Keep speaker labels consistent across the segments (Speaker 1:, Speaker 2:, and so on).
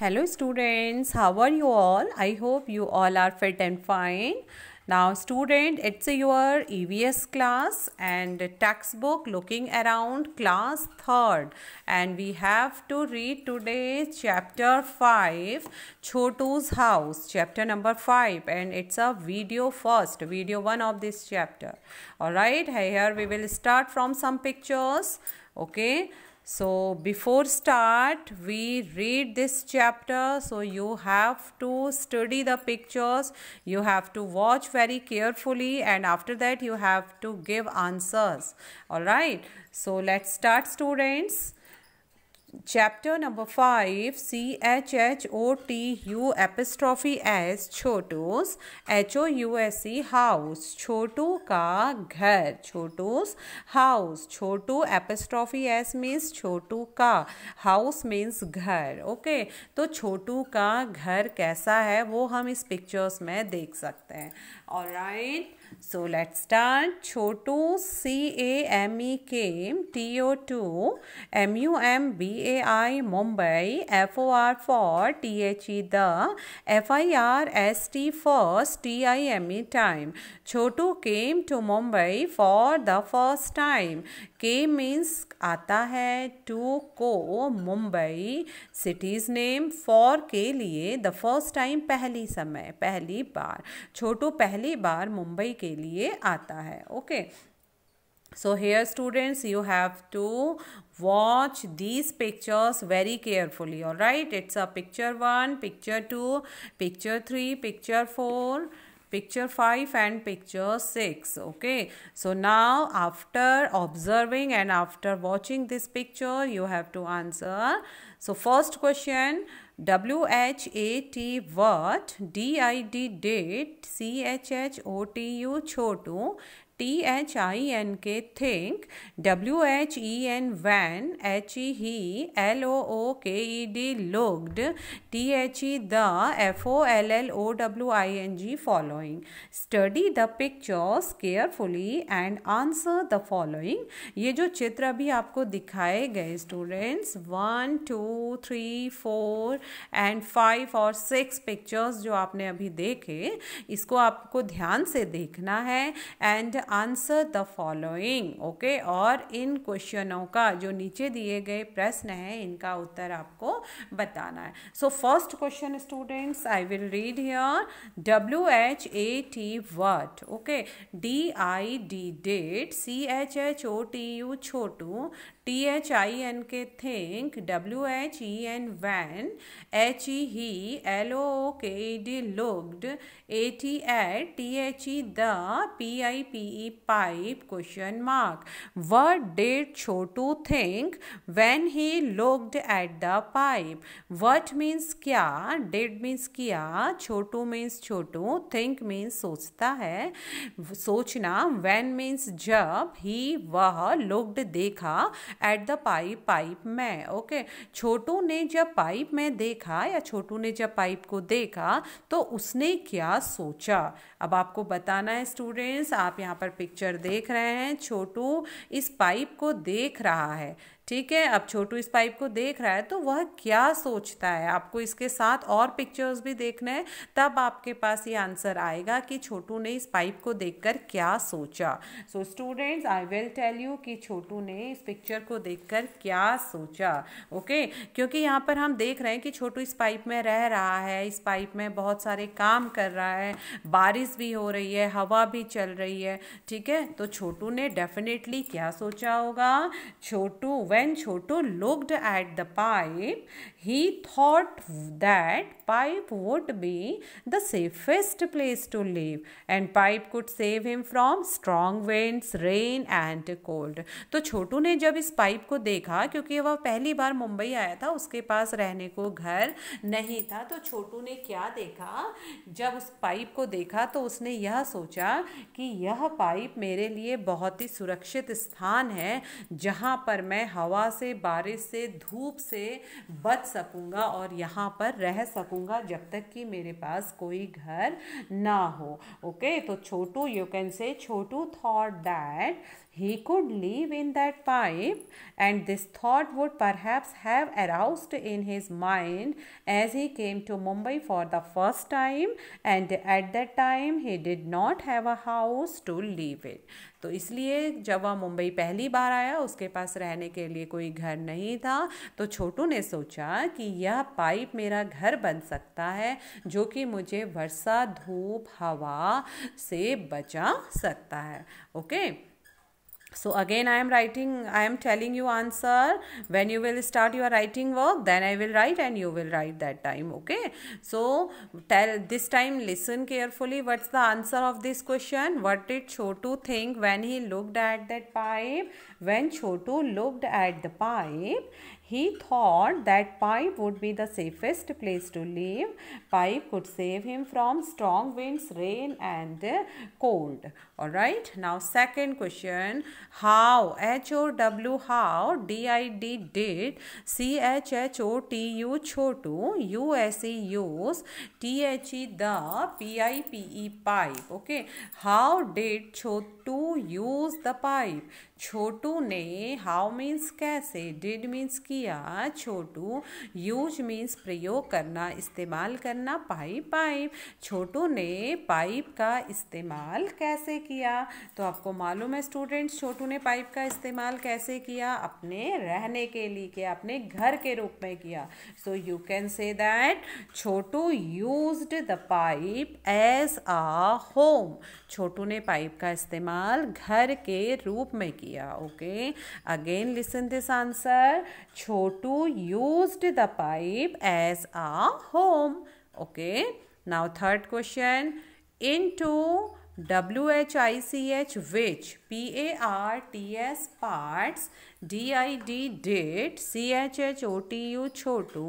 Speaker 1: hello students how are you all i hope you all are fit and fine now student it's your evs class and textbook looking around class third and we have to read today chapter 5 chotu's house chapter number 5 and it's a video first video one of this chapter all right here we will start from some pictures okay so before start we read this chapter so you have to study the pictures you have to watch very carefully and after that you have to give answers all right so let's start students chapter number five C H H O T U apostrophe S Chhotu's H O U S C house Chhotu का घर Chhotu's house Chhotu apostrophe S means Chhotu का house means घर okay तो छोटू का घर कैसा है वो हम इस पिक्चर्स में देख सकते हैं और right so let start Chhotu C A M E के T O to M U M B A I Mumbai F O R for T H E the F I R S T first T I M E time Chhotu came to Mumbai for the first time के means आता है to को Mumbai cities name for के लिए the first time पहली समय पहली बार छोटू पहली बार मुंबई के लिए आता है okay okay. so here students you have to watch these pictures very carefully all right it's a picture 1 picture 2 picture 3 picture 4 picture 5 and picture 6 okay so now after observing and after watching this picture you have to answer so first question W H A T what D I D date C H H O T U chotu T H I N K think W H E N when H E he L O O K E D looked T H E the F O L L O W I N G following study the pictures carefully and answer the following ये जो चित्र अभी आपको दिखाए गए students one two three four and five और six pictures जो आपने अभी देखे इसको आपको ध्यान से देखना है and answer the following okay और इन क्वेश्चनों का जो नीचे दिए गए प्रश्न हैं इनका उत्तर आपको बताना है so first question students I will read here W H A T what okay D I D did C H H O T U Chotu T H I N K think W H E N when H E he L O K D looked A T at T H E the P I P की pipe question mark what did Chotu think when he looked eight the pipe what means क्या did means किया Chotu means Chotu think means सोचता है सोचना when means जब ही वह looked देखा at the pipe pipe में ओके छोटू ने जब पाइप में देखा या छोटू ने जब पाइप को देखा तो उसने क्या सोचा अब आपको बताना है स्टूडेंट्स आप यहाँ पर पिक्चर देख रहे हैं छोटू इस पाइप को देख रहा है ठीक है अब छोटू इस पाइप को देख रहा है तो वह क्या सोचता है आपको इसके साथ और पिक्चर्स भी देखना है तब आपके पास ये आंसर आएगा कि छोटू ने इस पाइप को देखकर क्या सोचा so students I will tell you कि छोटू ने इस पिक्चर को देखकर क्या सोचा ओके okay? क्योंकि यहाँ पर हम देख रहे हैं कि छोटू इस पाइप में रह रहा है इस पाइप में बहुत सारे काम कर रहा है बारिश भी हो रही है हवा भी चल रही है ठीक है तो छोटू ने डेफिनेटली क्या सोचा होगा छोटू वे when Choto looked at the pipe, he thought that pipe would be the safest place to live and pipe could save him from strong winds, rain and cold. तो छोटू ने जब इस पाइप को देखा क्योंकि वह पहली बार मुंबई आया था उसके पास रहने को घर नहीं था तो छोटू ने क्या देखा जब उस पाइप को देखा तो उसने यह सोचा कि यह पाइप मेरे लिए बहुत ही सुरक्षित स्थान है जहाँ पर मैं हवा हवा से बारिश से धूप से बच सकूँगा और यहाँ पर रह सकूँगा जब तक कि मेरे पास कोई घर ना हो ओके तो छोटू you can say Chotu thought that he could live in that pipe and this thought would perhaps have aroused in his mind as he came to mumbai for the first time and at that time he did not have a house to live in तो इसलिए जब वह मुंबई पहली बार आया उसके पास रहने के लिए कोई घर नहीं था तो छोटू ने सोचा कि यह पाइप मेरा घर बन सकता है जो कि मुझे वर्षा धूप हवा से बचा सकता है okay so again i am writing i am telling you answer when you will start your writing work then i will write and you will write that time okay so tell this time listen carefully what's the answer of this question what did chotu think when he looked at that pipe when chotu looked at the pipe he thought that pipe would be the safest place to live. Pipe could save him from strong winds, rain and cold. Alright. Now second question. How? H-O-W how? D-I-D did. C-H-H-O-T-U chotu. U-S-E use. T-H-E the. P-I-P-E pipe. Okay. How did chotu use the pipe? Chotu ने how means कैसे did means किया Chotu use means प्रयोग करना इस्तेमाल करना pipe pipe छोटू ने pipe का इस्तेमाल कैसे किया तो आपको मालूम है स्टूडेंट्स छोटू ने पाइप का इस्तेमाल कैसे किया अपने रहने के लिए किया अपने घर के रूप में किया so you can say that Chotu use the pipe as a home Chotu ने पाइप का इस्तेमाल घर के रूप में किया दिया okay again listen this answer Chotu use the pipe as a home okay now third question into W H I C H which P-A-R-T-S parts, D-I-D date. C-H-H-O-T-U chotu,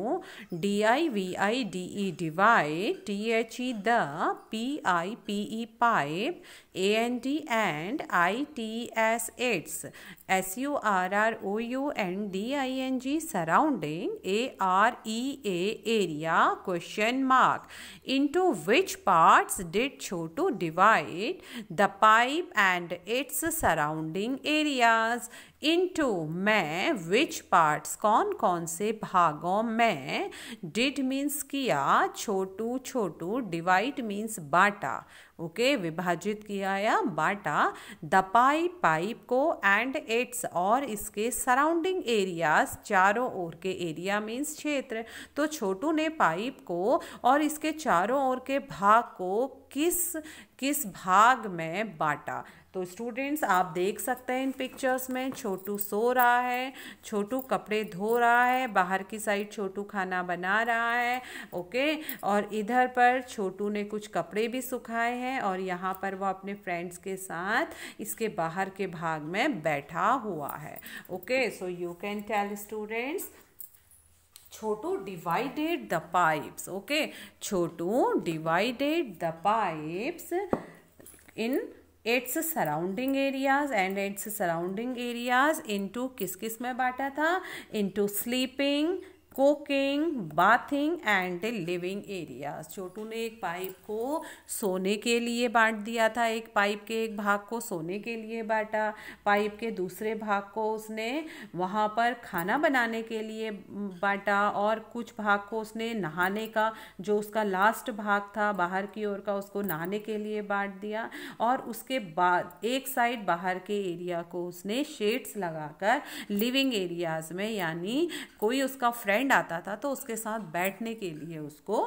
Speaker 1: D-I-V-I-D-E divide, T-H-E the, P-I-P-E pipe, A-N-D and I-T-S its, S-U-R-R-O-U-N-D-I-N-G surrounding, A-R-E-A area question mark, into which parts did chotu divide, the pipe and its surrounding areas into मैं which parts कौन कौन से भागों में did means किया Chotu Chotu divide means बाटा okay okay, विभाजित किया या बाटा द पाइप पाइप को एंड इट्स और इसके सराउंडिंग एरियाज चारों ओर के एरिया मीन्स क्षेत्र तो छोटू ने पाइप को और इसके चारों ओर के भाग को किस किस भाग में बांटा तो स्टूडेंट्स आप देख सकते हैं इन पिक्चर्स में छोटू सो रहा है छोटू कपड़े धो रहा है बाहर की साइड छोटू खाना बना रहा है ओके और इधर पर छोटू ने कुछ कपड़े भी सुखाए हैं और यहाँ पर वो अपने फ्रेंड्स के साथ इसके बाहर के भाग में बैठा हुआ है okay so you can tell students Chotu divided the pipes okay Chotu divided the pipes in its surrounding areas and its surrounding areas into किस किस में बांटा था into sleeping cooking bathing and living area Chotu ने एक पाइप को सोने के लिए बांट दिया था एक पाइप के एक भाग को सोने के लिए बांटा पाइप के दूसरे भाग को उसने वहाँ पर खाना बनाने के लिए बांटा और कुछ भाग को उसने नहाने का जो उसका लास्ट भाग था बाहर की ओर का उसको नहाने के लिए बांट दिया और उसके बाद एक साइड बाहर के एरिया को उसने शेड्स लगाकर लिविंग एरियाज़ में यानी कोई उसका फ्रेंड फ्रेंड आता था तो उसके साथ बैठने के लिए उसको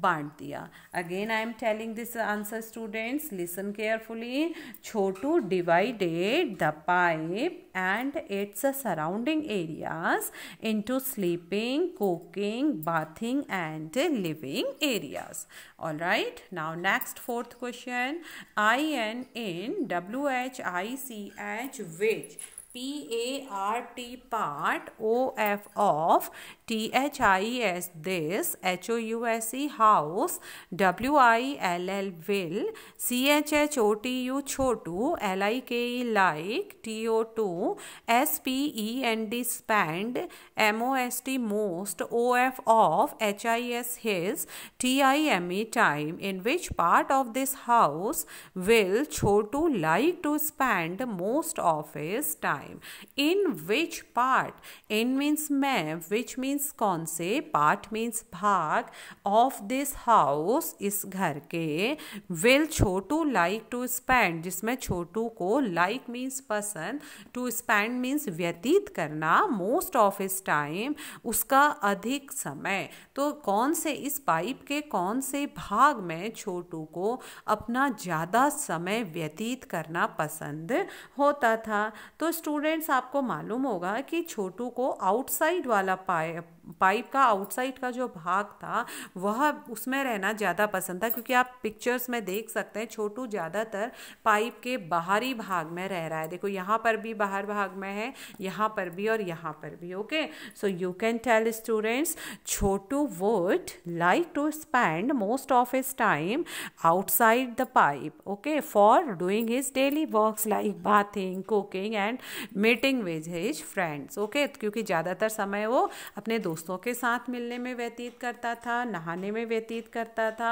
Speaker 1: बांट दिया again I am telling this answer students listen carefully Chotu divided the pipe and its surrounding areas into sleeping cooking bathing and living areas all right now next fourth question I N in W H I C H which P A R T part O F of T H I S this, H O U S E house, W I L L will, C H H O T U chotu, L I K E like, T O 2, S P E N D spend, M O S T most, O F of, H I S his, T I M E time. In which part of this house will chotu like to spend most of his time? In which part? In means me which means means कौन से part means भाग of this house इस घर के will Chotu like to spend जिसमें छोटू को like means पसंद to spend means व्यतीत करना मोस्ट ऑफ इस टाइम उसका अधिक समय तो कौन से इस पाइप के कौन से भाग में छोटू को अपना ज़्यादा समय व्यतीत करना पसंद होता था तो स्टूडेंट्स आपको मालूम होगा कि छोटू को आउटसाइड वाला have पाइप का आउटसाइड का जो भाग था वह उसमें रहना ज़्यादा पसंद था क्योंकि आप पिक्चर्स में देख सकते हैं छोटू ज़्यादातर पाइप के बाहरी भाग में रह रहा है देखो यहाँ पर भी बाहर भाग में है यहाँ पर भी और यहाँ पर भी okay so you can tell students Chotu would like to spend most of his time outside the pipe okay for doing his daily works like bathing cooking and meeting with his friends okay क्योंकि ज़्यादातर समय वो अपने दोस्तों दोस्तों के साथ मिलने में व्यतीत करता था नहाने में व्यतीत करता था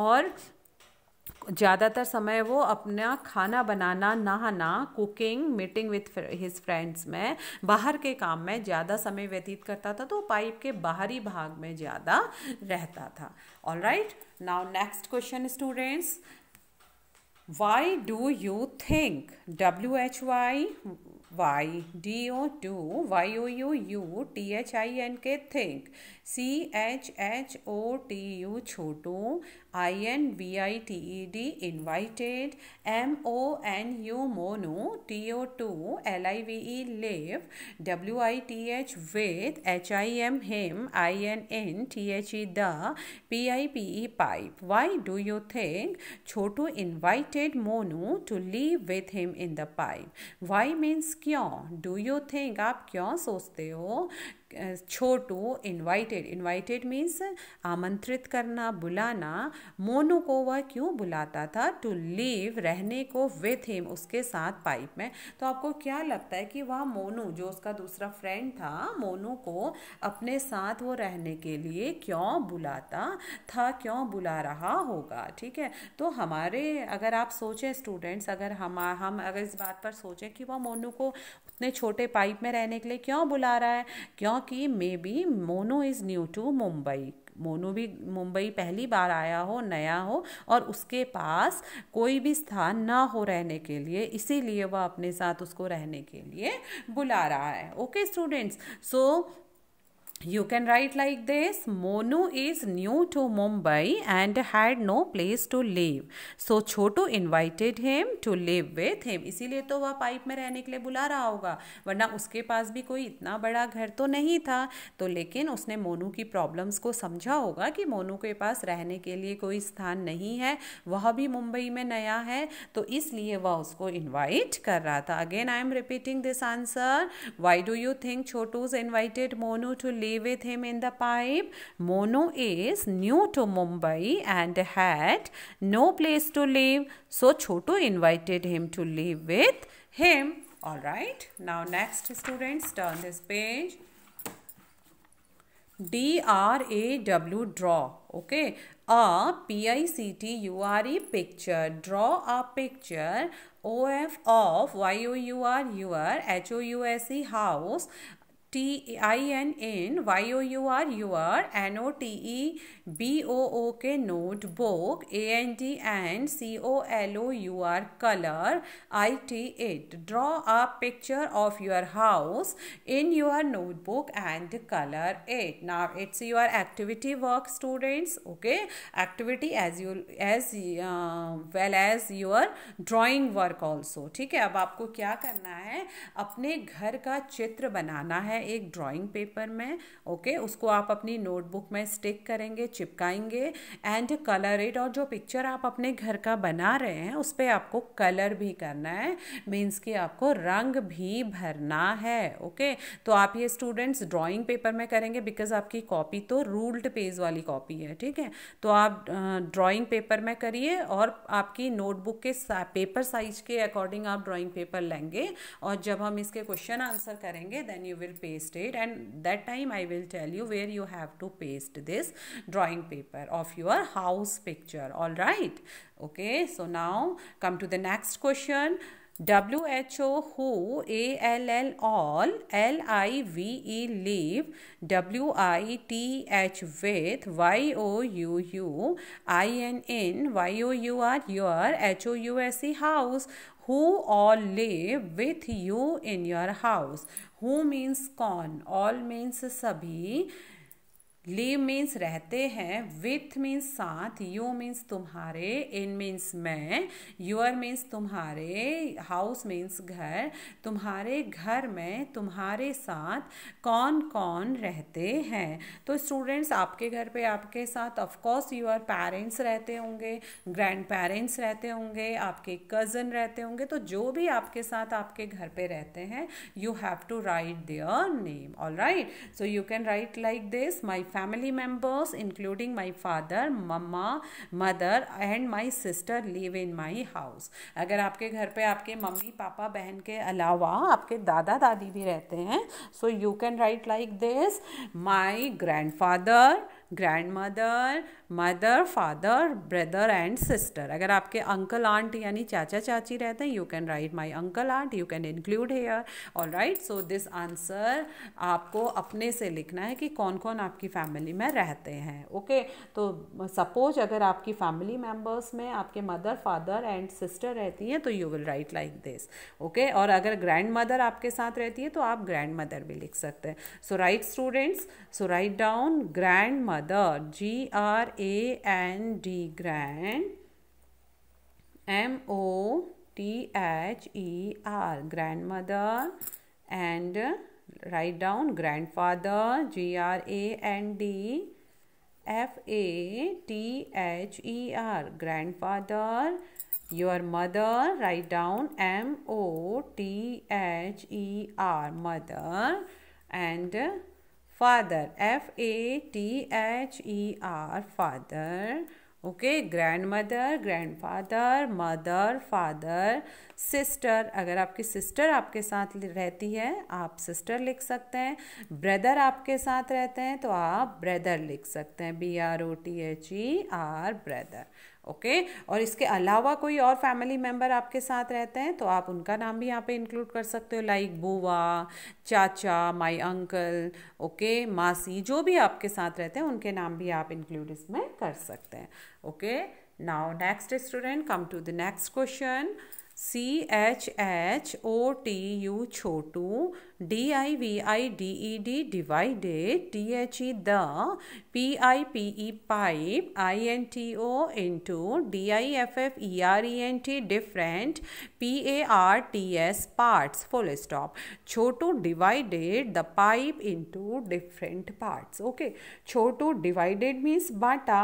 Speaker 1: और ज़्यादातर समय वो अपना खाना बनाना नहाना cooking meeting with his friends में बाहर के काम में ज़्यादा समय व्यतीत करता था तो पाइप के बाहरी भाग में ज़्यादा रहता था all right now next question students why do you think W H Y Y D O 2 Y O U U T H I N K think C H H O T U Chotu I N V I T E D invited M O N U Monu T O to L I V E live W I T H with H I M him I N N T H E the P I P E pipe why do you think Chotu invited Monu to live with him in the pipe why means क्यों do you think आप क्यों सोचते हो छोटू invited invited means आमंत्रित करना बुलाना मोनू को वह क्यों बुलाता था टू लीव रहने को विथ हिम उसके साथ पाइप में तो आपको क्या लगता है कि वह मोनू जो उसका दूसरा फ्रेंड था मोनू को अपने साथ वो रहने के लिए क्यों बुलाता था क्यों बुला रहा होगा ठीक है तो हमारे अगर आप सोचें स्टूडेंट्स अगर हम हम अगर इस बात पर सोचें कि वह मोनू को इतने छोटे पाइप में रहने के लिए क्यों बुला रहा है क्योंकि maybe Monu is new to Mumbai Monu भी मुंबई पहली बार आया हो नया हो और उसके पास कोई भी स्थान ना हो रहने के लिए इसीलिए वह अपने साथ उसको रहने के लिए बुला रहा है okay students so You can write like this Monu is new to Mumbai and had no place to live. So Chotu invited him to live with him. इसीलिए तो वह पाइप में रहने के लिए बुला रहा होगा वरना उसके पास भी कोई इतना बड़ा घर तो नहीं था तो लेकिन उसने मोनू की प्रॉब्लम्स को समझा होगा कि मोनू के पास रहने के लिए कोई स्थान नहीं है वह भी मुंबई में नया है तो इसलिए वह उसको इन्वाइट कर रहा था again I am repeating this answer why do you think Chotu's invited Monu to live with him in the pipe. Mono is new to Mumbai and had no place to live. So Choto invited him to live with him. Alright. Now next students turn this page. D R A W draw. Okay. A P I C T U R E picture. Draw a picture O F of Y O U R your H O U S E house T I N in Y O U R U R N O T E B O O K note book A N T N C O L O U R colour I T it draw a picture of your house in your note book and colour it now it's your activity work students okay activity as you as well as your drawing work also ठीक है अब आपको क्या करना है अपने घर का चित्र बनाना है एक ड्राइंग पेपर में ओके okay? उसको आप अपनी नोटबुक में स्टिक करेंगे चिपकाएंगे एंड कलर इट और जो पिक्चर आप अपने घर का बना रहे हैं उस पर आपको कलर भी करना है मीन्स कि आपको रंग भी भरना है ओके okay? तो आप ये स्टूडेंट्स ड्राइंग पेपर में करेंगे बिकॉज आपकी कॉपी तो रूल्ड पेज वाली कॉपी है ठीक है तो आप ड्राइंग पेपर में करिए और आपकी नोटबुक के पेपर साइज के अकॉर्डिंग आप ड्राइंग पेपर लेंगे और जब हम इसके क्वेश्चन आंसर करेंगे देन यू विल पे paste it and that time I will tell you where you have to paste this drawing paper of your house picture. All right. Okay. So now come to the next question. WHO who A L L all L I V E live with Y O U U I N N Y O U R your H O U S E house who all live with you in your house who means कौन all means सभी live means रहते हैं with means साथ you means तुम्हारे in means मैं your means तुम्हारे house means घर तुम्हारे घर में तुम्हारे साथ कौन कौन रहते हैं तो स्टूडेंट्स आपके घर पे आपके साथ ऑफकोर्स योर पेरेंट्स रहते होंगे ग्रैंड पेरेंट्स रहते होंगे आपके कज़न रहते होंगे तो जो भी आपके साथ आपके घर पे रहते हैं you have to write their name all right so you can write like this my family members including my father mama mother and my sister live in my house अगर आपके घर पे आपके मम्मी पापा बहन के अलावा आपके दादा दादी भी रहते हैं so you can write like this my grandfather grandmother mother father brother and sister अगर आपके अंकल आंट यानी चाचा चाची रहते हैं you can write my uncle aunt you can include here all right so this answer आपको अपने से लिखना है कि कौन कौन आपकी फैमिली में रहते हैं ओके okay? तो सपोज अगर आपकी फैमिली मेम्बर्स में आपके मदर फादर एंड सिस्टर रहती हैं तो you will write like this okay और अगर ग्रैंड मदर आपके साथ रहती है तो आप ग्रैंड मदर भी लिख सकते हैं so write students so write down grandmother grandfather G R A N D grand M O T H E R grandmother and write down grandfather G R A N D F A T H E R grandfather your mother write down M O T H E R mother and father F A T H E R father okay grandmother grandfather mother father sister अगर आपकी sister आपके साथ रहती है आप sister लिख सकते हैं ब्रदर आपके साथ रहते हैं तो आप ब्रदर लिख सकते हैं B R O T H E R brother okay और इसके अलावा कोई और फैमिली मेम्बर आपके साथ रहते हैं तो आप उनका नाम भी यहाँ पे इंक्लूड कर सकते हो लाइक बुआ चाचा माय अंकल ओके मासी जो भी आपके साथ रहते हैं उनके नाम भी आप इंक्लूड इसमें कर सकते हैं okay now next student come to the next question C H H O T U Chotu D I V I D E D divided D H E the P I P E pipe I N T O into D I F F E R E N T different P A R T S parts full stop Chotu divided the pipe into different parts okay Chotu divided means बाटा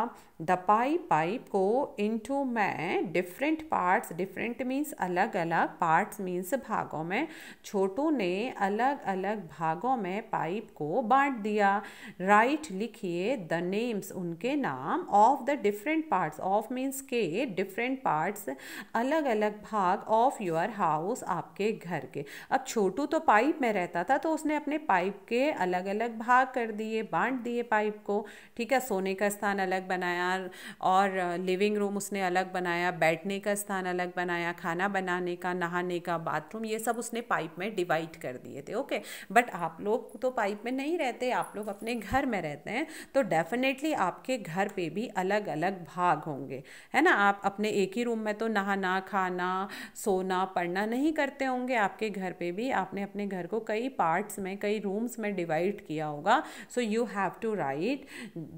Speaker 1: the pipe pipe को into मैं different parts different means अलग अलग parts means भागों में छोटू ने अलग अलग अलग भागों में पाइप को बांट दिया राइट लिखिए द नेम्स उनके नाम of the different parts of means के डिफरेंट पार्ट्स अलग अलग भाग ऑफ योर हाउस आपके घर के अब छोटू तो पाइप में रहता था तो उसने अपने पाइप के अलग अलग भाग कर दिए बांट दिए पाइप को ठीक है सोने का स्थान अलग बनाया और लिविंग रूम उसने अलग बनाया बैठने का स्थान अलग बनाया खाना बनाने का नहाने का बाथरूम ये सब उसने पाइप में डिवाइड कर दिए थे ओके बट आप लोग तो पाइप में नहीं रहते आप लोग अपने घर में रहते हैं तो डेफिनेटली आपके घर पे भी अलग अलग भाग होंगे है ना आप अपने एक ही रूम में तो नहाना खाना सोना पढ़ना नहीं करते होंगे आपके घर पे भी आपने अपने घर को कई पार्ट्स में कई रूम्स में डिवाइड किया होगा so you have to write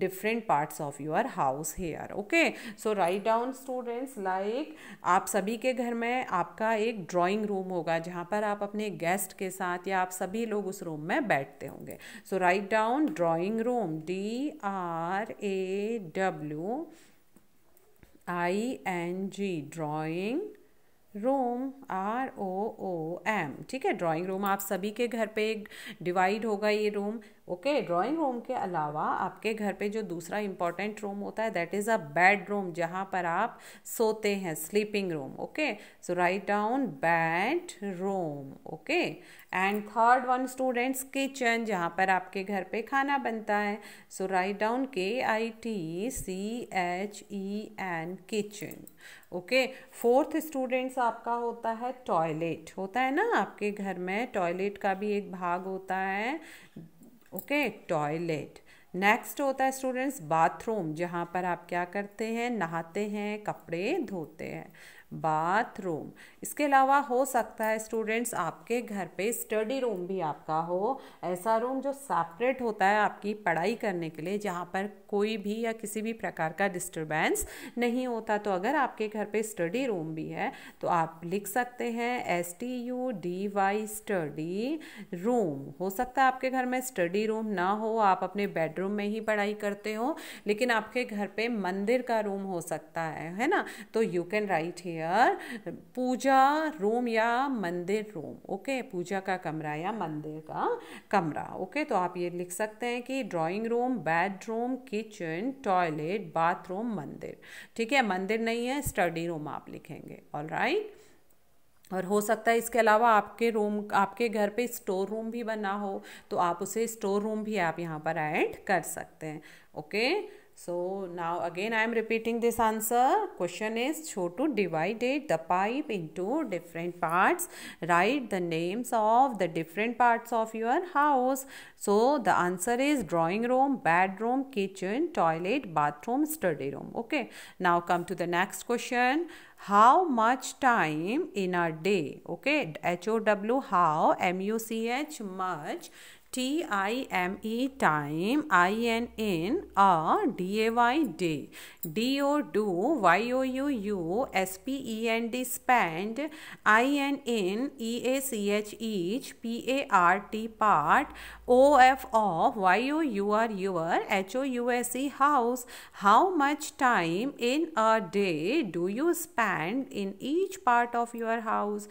Speaker 1: different parts of your house here okay so write down students like आप सभी के घर में आपका एक ड्राइंग रूम होगा जहाँ पर आप अपने गेस्ट के साथ या आप सभी लोग उस रूम में बैठते होंगे so write down drawing room D R A W I N G drawing room R O O M ठीक है ड्राइंग रूम आप सभी के घर पे डिवाइड होगा ये रूम ओके ड्राइंग रूम के अलावा आपके घर पे जो दूसरा इम्पॉर्टेंट रूम होता है that is a bedroom जहाँ पर आप सोते हैं sleeping room okay so write down bedroom okay and third one students kitchen जहाँ पर आपके घर पे खाना बनता है सो write down K I T C H E N kitchen okay fourth students आपका होता है टॉयलेट होता है ना आपके घर में टॉयलेट का भी एक भाग होता है ओके टॉयलेट नेक्स्ट होता है स्टूडेंट्स बाथरूम जहाँ पर आप क्या करते हैं नहाते हैं कपड़े धोते हैं बाथरूम इसके अलावा हो सकता है स्टूडेंट्स आपके घर पे स्टडी रूम भी आपका हो ऐसा रूम जो सेपरेट होता है आपकी पढ़ाई करने के लिए जहाँ पर कोई भी या किसी भी प्रकार का डिस्टर्बेंस नहीं होता तो अगर आपके घर पे स्टडी रूम भी है तो आप लिख सकते हैं S T U D Y study room हो सकता है आपके घर में स्टडी रूम ना हो आप अपने बेडरूम में ही पढ़ाई करते हो लेकिन आपके घर पे मंदिर का रूम हो सकता है है ना तो यू कैन राइट ही हेयर पूजा रूम या मंदिर रूम ओके पूजा का कमरा या मंदिर का कमरा ओके तो आप ये लिख सकते हैं कि drawing room bedroom kitchen toilet bathroom मंदिर ठीक है मंदिर नहीं है स्टडी रूम आप लिखेंगे ऑल राइट और हो सकता है इसके अलावा आपके रूम आपके घर पे स्टोर रूम भी बना हो तो आप उसे स्टोर रूम भी आप यहाँ पर ऐड कर सकते हैं okay So now again I am repeating this answer. Question is Chotu divided the pipe into different parts. Write the names of the different parts of your house. So the answer is drawing room, bedroom, kitchen, toilet, bathroom, study room. Okay. Now come to the next question how much time in a day okay h o w how m u c h much T I M E time, I N in, a D A Y day, D O do, Y O U U, S P E N D spend, I N in, E A C H each, P A R T part, O F of, Y O U R your, H O U S E house. How much time in a day do you spend in each part of your house?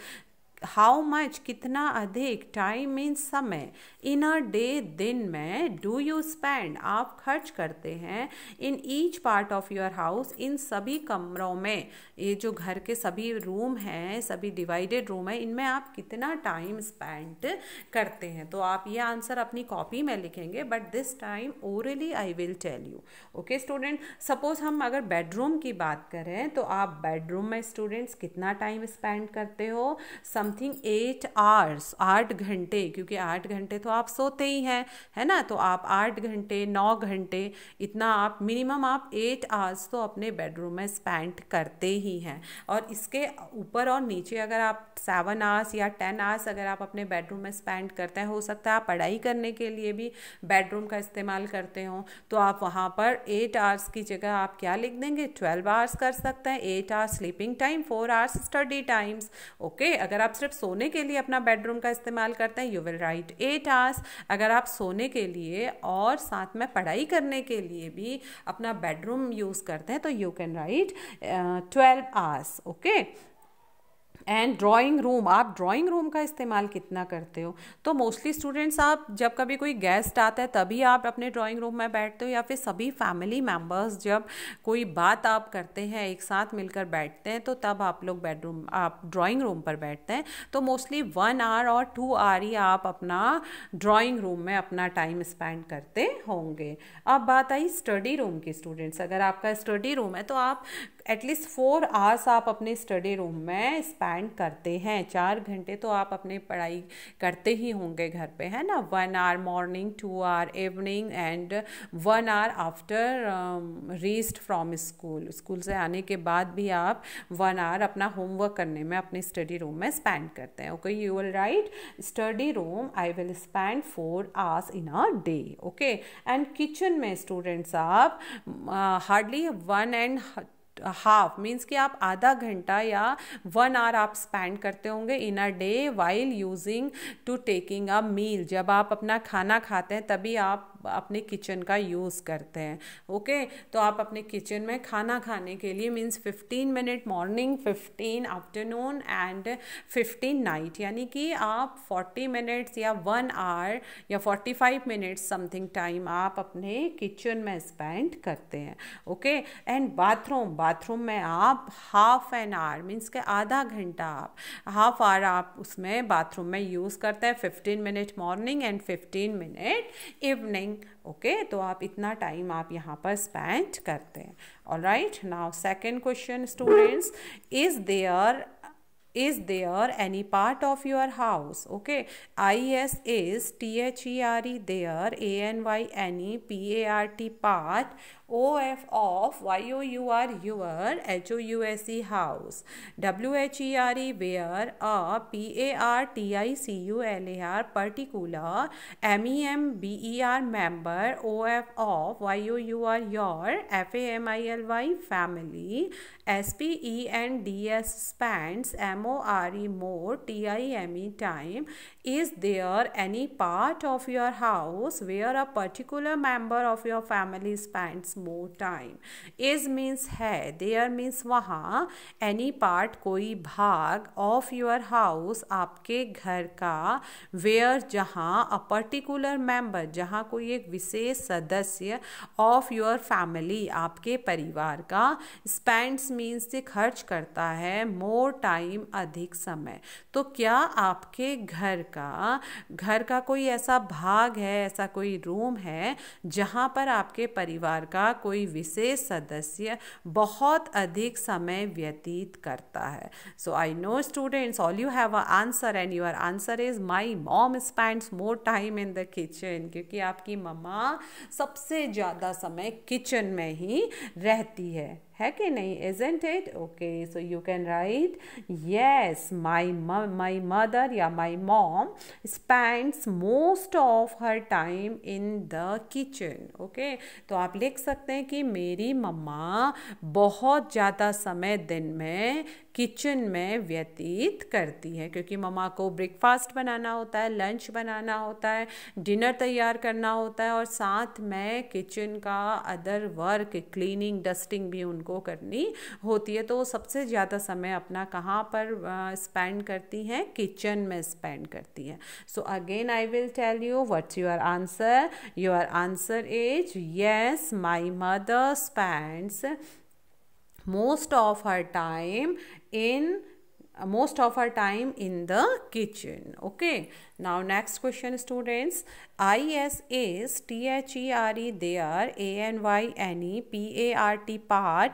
Speaker 1: How much कितना अधिक time means समय इन a day दिन में do you spend आप खर्च करते हैं in each part of your house इन सभी कमरों में ये जो घर के सभी रूम हैं सभी डिवाइडेड रूम है इनमें आप कितना टाइम स्पेंड करते हैं तो आप ये आंसर अपनी कॉपी में लिखेंगे but this time orally I will tell you okay student suppose हम अगर बेडरूम की बात करें तो आप बेडरूम में स्टूडेंट्स कितना टाइम स्पेंड करते हो सम समथिंग एट आवर्स आठ घंटे क्योंकि आठ घंटे तो आप सोते ही हैं है ना तो आप आठ घंटे नौ घंटे इतना आप मिनिमम आप एट आवर्स तो अपने बेडरूम में स्पेंड करते ही हैं और इसके ऊपर और नीचे अगर आप सेवन आवर्स या टेन आवर्स अगर आप अपने बेडरूम में स्पेंड करते हैं हो सकता है आप पढ़ाई करने के लिए भी बेडरूम का इस्तेमाल करते हो तो आप वहाँ पर एट आवर्स की जगह आप क्या लिख देंगे ट्वेल्व आवर्स कर सकते हैं eight hours sleeping time four hours study times okay अगर आप सिर्फ सोने के लिए अपना बेडरूम का इस्तेमाल करते हैं you will write eight hours अगर आप सोने के लिए और साथ में पढ़ाई करने के लिए भी अपना बेडरूम यूज़ करते हैं तो you can write twelve hours okay and drawing room आप ड्राइंग रूम का इस्तेमाल कितना करते हो तो मोस्टली स्टूडेंट्स आप जब कभी कोई गेस्ट आता है तभी आप अपने ड्राइंग रूम में बैठते हो या फिर सभी फैमिली मेम्बर्स जब कोई बात आप करते हैं एक साथ मिलकर बैठते हैं तो तब आप लोग बेडरूम आप ड्राइंग रूम पर बैठते हैं तो मोस्टली वन आवर और टू आवर ही आप अपना ड्राइंग रूम में अपना टाइम स्पेंड करते होंगे अब बात आई स्टडी रूम की स्टूडेंट्स अगर आपका स्टडी रूम है तो आप एटलीस्ट फोर आवर्स आप अपने स्टडी रूम में स्पेंड करते हैं चार घंटे तो आप अपने पढ़ाई करते ही होंगे घर पे है ना one hour morning two hour evening and one hour after rest from school school से आने के बाद भी आप वन आवर अपना होमवर्क करने में अपने स्टडी रूम में स्पेंड करते हैं okay you will write study room I will spend four hours in a day okay and kitchen में स्टूडेंट्स आप hardly one and half means कि आप आधा घंटा या वन आवर आप स्पेंड करते होंगे in a day while using to taking a meal जब आप अपना खाना खाते हैं तभी आप अपने किचन का यूज़ करते हैं ओके तो आप अपने किचन में खाना खाने के लिए means 15 minute morning 15 afternoon and 15 night यानी कि आप 40 मिनट्स या वन आवर या 45 मिनट्स समथिंग टाइम आप अपने किचन में स्पेंड करते हैं ओके एंड बाथरूम बाथरूम में आप हाफ एन आवर मीन्स के आधा घंटा आप हाफ आवर आप उसमें बाथरूम में यूज़ करते हैं 15 minute morning and 15 minute evening timing okay okay? तो आप इतना टाइम आप यहाँ पर स्पेंड करते हैं और right now second question students is there is there any part of your house okay is is t h e r e there a n y any p a r t part OF of Y-O-U-R your H-O-U-S-E house W-H-E-R-E where a particular M-E-M-B-E-R member O-F of Y-O-U-R your F-A-M-I-L-Y family S-P-E-N-D-S spans M-O-R-E more T-I-M-E time is there any part of your house where a particular member of your family spends more time is means है there means वहाँ any part कोई भाग of your house आपके घर का where जहाँ a particular member जहाँ कोई एक विशेष सदस्य ऑफ योर फैमिली आपके परिवार का स्पेंड्स मीन्स से खर्च करता है मोर टाइम अधिक समय तो क्या आपके घर का घर का कोई ऐसा भाग है ऐसा कोई रूम है जहाँ पर आपके परिवार का का कोई विशेष सदस्य बहुत अधिक समय व्यतीत करता है so I know students all you have a answer and your answer is my mom spends more time in the kitchen क्योंकि आपकी मम्मा सबसे ज़्यादा समय किचन में ही रहती है है कि नहीं isn't it okay so you can write yes my my mother या my mom spends most of her time in the kitchen okay तो आप लिख सकते हैं कि मेरी मम्मा बहुत ज़्यादा समय दिन में किचन में व्यतीत करती है क्योंकि ममा को ब्रेकफास्ट बनाना होता है लंच बनाना होता है डिनर तैयार करना होता है और साथ में किचन का अदर वर्क क्लीनिंग डस्टिंग भी उनको करनी होती है तो वो सबसे ज़्यादा समय अपना कहाँ पर स्पेंड करती हैं किचन में स्पेंड करती हैं so again I will tell you what's your answer your answer is yes my mother spends most of her time in uh, most of our time in the kitchen okay now next question students is is t h e r e there a n y n e p a r t part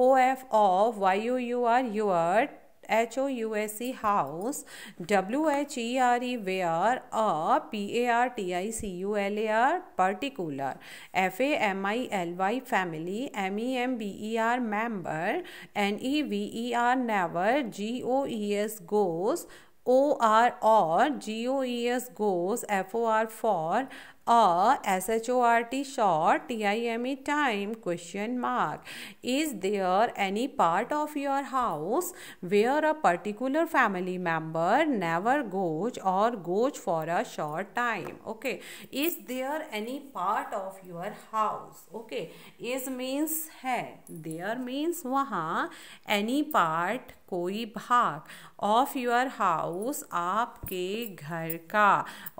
Speaker 1: o f of y o u r your H O U S E house, W H E R E where, a P A R T I C U L A R particular, F A M I L Y family, M E M B E R member, N E V E R never, G O E S goes. O R or G O E S goes F O R for or short short time time question mark is there any part of your house where a particular family member never goes or goes for a short time okay is there any part of your house okay is means hai there means wahan any part कोई भाग of your house आपके घर का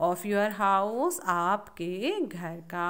Speaker 1: of your house आपके घर का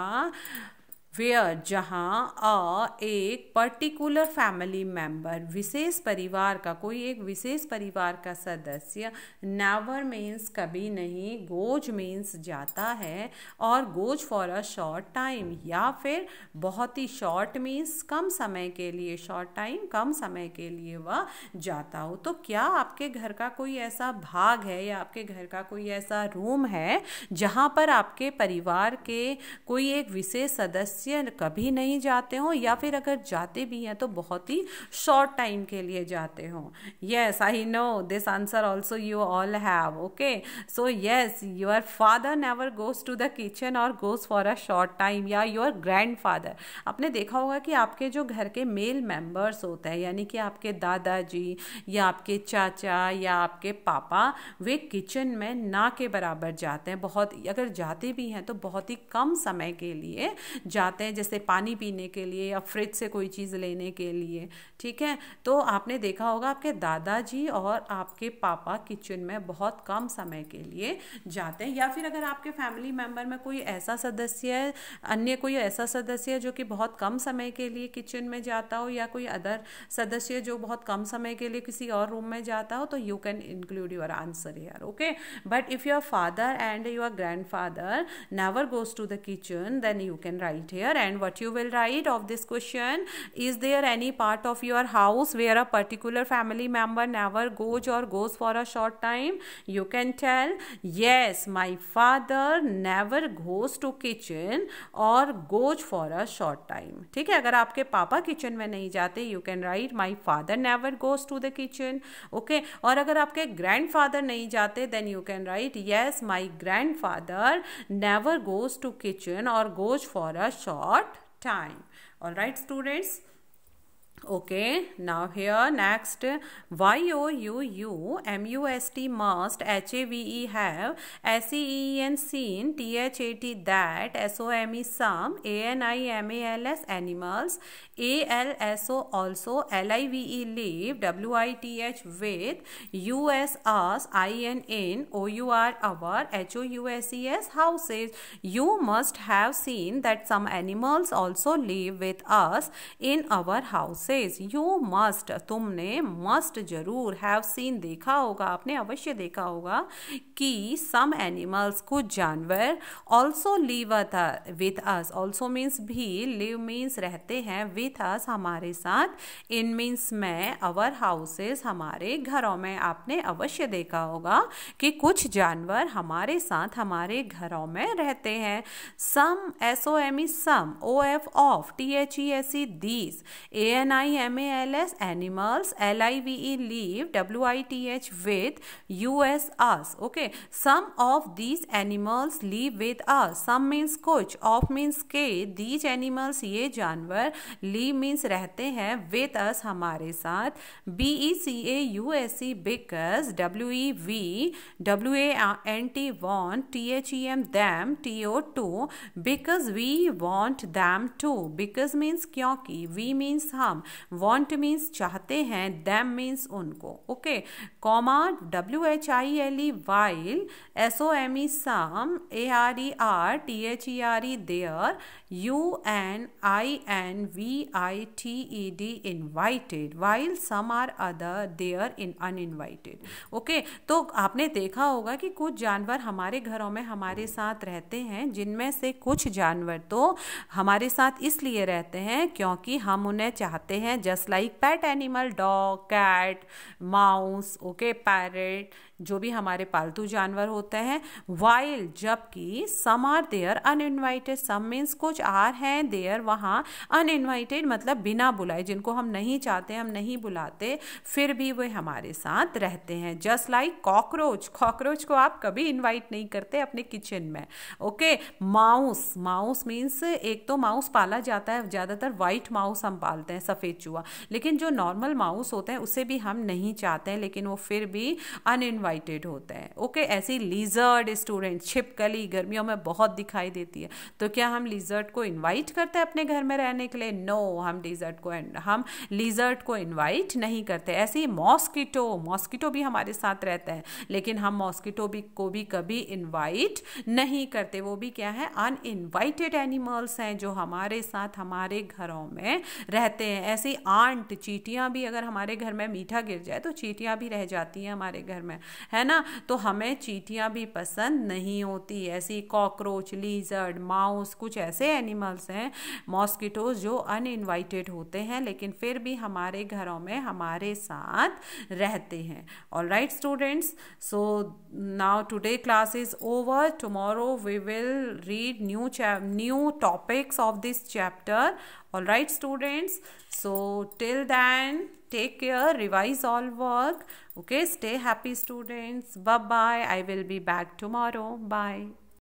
Speaker 1: where जहाँ अ एक पर्टिकुलर फैमिली मेंबर विशेष परिवार का कोई एक विशेष परिवार का सदस्य नेवर मीन्स कभी नहीं गोज मीन्स जाता है और goes for a short time या फिर बहुत ही शॉर्ट मीन्स कम समय के लिए शॉर्ट टाइम कम समय के लिए वह जाता हो तो क्या आपके घर का कोई ऐसा भाग है या आपके घर का कोई ऐसा रूम है जहाँ पर आपके परिवार के कोई एक विशेष सदस्य सदस्य कभी नहीं जाते हों या फिर अगर जाते भी हैं तो बहुत ही शॉर्ट टाइम के लिए जाते हों yes I know this answer also you all have okay so yes your father never goes to the kitchen और goes for a short time या योर ग्रैंड फादर आपने देखा होगा कि आपके जो घर के मेल मेम्बर्स होते हैं यानी कि आपके दादाजी या आपके चाचा या आपके पापा वे किचन में ना के बराबर जाते हैं बहुत अगर जाते भी हैं तो बहुत ही कम समय के लिए जाते जाते हैं जैसे पानी पीने के लिए या फ्रिज से कोई चीज़ लेने के लिए ठीक है तो आपने देखा होगा आपके दादाजी और आपके पापा किचन में बहुत कम समय के लिए जाते हैं या फिर अगर आपके फैमिली मेम्बर में कोई ऐसा सदस्य है अन्य कोई ऐसा सदस्य है जो कि बहुत कम समय के लिए किचन में जाता हो या कोई अदर सदस्य जो बहुत कम समय के लिए किसी और रूम में जाता हो तो you can include your answer यार okay but if your father and your grandfather never goes to the kitchen then you can write here and what you will write of this question is there any part of your house where a particular family member never goes or goes for a short time you can tell yes my father never goes to kitchen or goes for a short time ठीक है अगर आपके पापा kitchen में नहीं जाते you can write my father never goes to the kitchen okay और अगर आपके ग्रैंड फादर नहीं जाते then you can write yes my grandfather never goes to kitchen और goes for a short time. Alright students okay now here next y o u u m u s t must h a v e have s e e n seen t h a t that s o m e some a n i m a l s animals a l s o also l i v e live w i t h with u s us i n in o u r our h o u s e s houses you must have seen that some animals also live with us in our houses says you must तुमने must जरूर have seen देखा होगा आपने अवश्य देखा होगा कि सम animals कुछ जानवर also live with us also means भी लिव मीन्स रहते हैं विथ अस हमारे साथ इन मीन्स में अवर हाउसेस हमारे घरों में आपने अवश्य देखा होगा कि कुछ जानवर हमारे साथ हमारे घरों में रहते हैं some S O M E some O F of T H E S E these A N I I M A L S animals L I V E live W I T H with U S us okay some of these animals live with us some means कुछ of means के these animals ये जानवर leave means रहते हैं with us हमारे साथ B E C A U S E because W E we W A N T want T H E M them T O to because we want them to because means क्योंकि we means हम want means चाहते हैं them means उनको okay comma W H I L E while S O M E some A R E are T H E R E there you N I N V I T E D invited while some are other there in uninvited okay तो आपने देखा होगा कि कुछ जानवर हमारे घरों में हमारे साथ रहते हैं जिनमें से कुछ जानवर तो हमारे साथ इसलिए रहते हैं क्योंकि हम उन्हें चाहते करते हैं just like pet animal dog cat mouse okay parrot जो भी हमारे पालतू जानवर होते हैं वाइल जबकि some are there uninvited some means कुछ आर हैं देयर वहाँ इन्वाइटेड मतलब बिना बुलाए जिनको हम नहीं चाहते हम नहीं बुलाते फिर भी वे हमारे साथ रहते हैं जस्ट लाइक कॉकरोच कॉकरोच को आप कभी इन्वाइट नहीं करते अपने किचन में ओके माउस माउस मीन्स एक तो माउस पाला जाता है ज़्यादातर वाइट माउस हम पालते हैं सफ़ेद चूहा लेकिन जो नॉर्मल माउस होते हैं उसे भी हम नहीं चाहते हैं लेकिन वो फिर भी अनइन्वाइट इनवाइटेड होते हैं ओके ऐसी लीजर्ड स्टूडेंट छिपकली गर्मियों में बहुत दिखाई देती है तो क्या हम लीजर्ड को इनवाइट करते हैं अपने घर में रहने के लिए नो no, हम लीजर्ड को हम लीजर्ड को इनवाइट नहीं करते ऐसे ही मॉस्किटो मॉस्किटो भी हमारे साथ रहते हैं लेकिन हम मॉस्किटो भी को भी कभी इनवाइट नहीं करते वो भी क्या है अन इन्वाइटेड एनिमल्स हैं जो हमारे साथ हमारे घरों में रहते हैं ऐसी आंट चीटियाँ भी अगर हमारे घर में मीठा गिर जाए तो चीटियाँ भी रह जाती हैं हमारे घर में है ना तो हमें चीटियाँ भी पसंद नहीं होती ऐसी कॉकरोच लीजर्ड माउस कुछ ऐसे एनिमल्स हैं मॉस्किटोज जो अनइनवाइटेड होते हैं लेकिन फिर भी हमारे घरों में हमारे साथ रहते हैं all right students so now today class is over tomorrow we will read new new topics of this chapter all right students so till then take care revise all work okay stay happy students bye bye i will be back tomorrow bye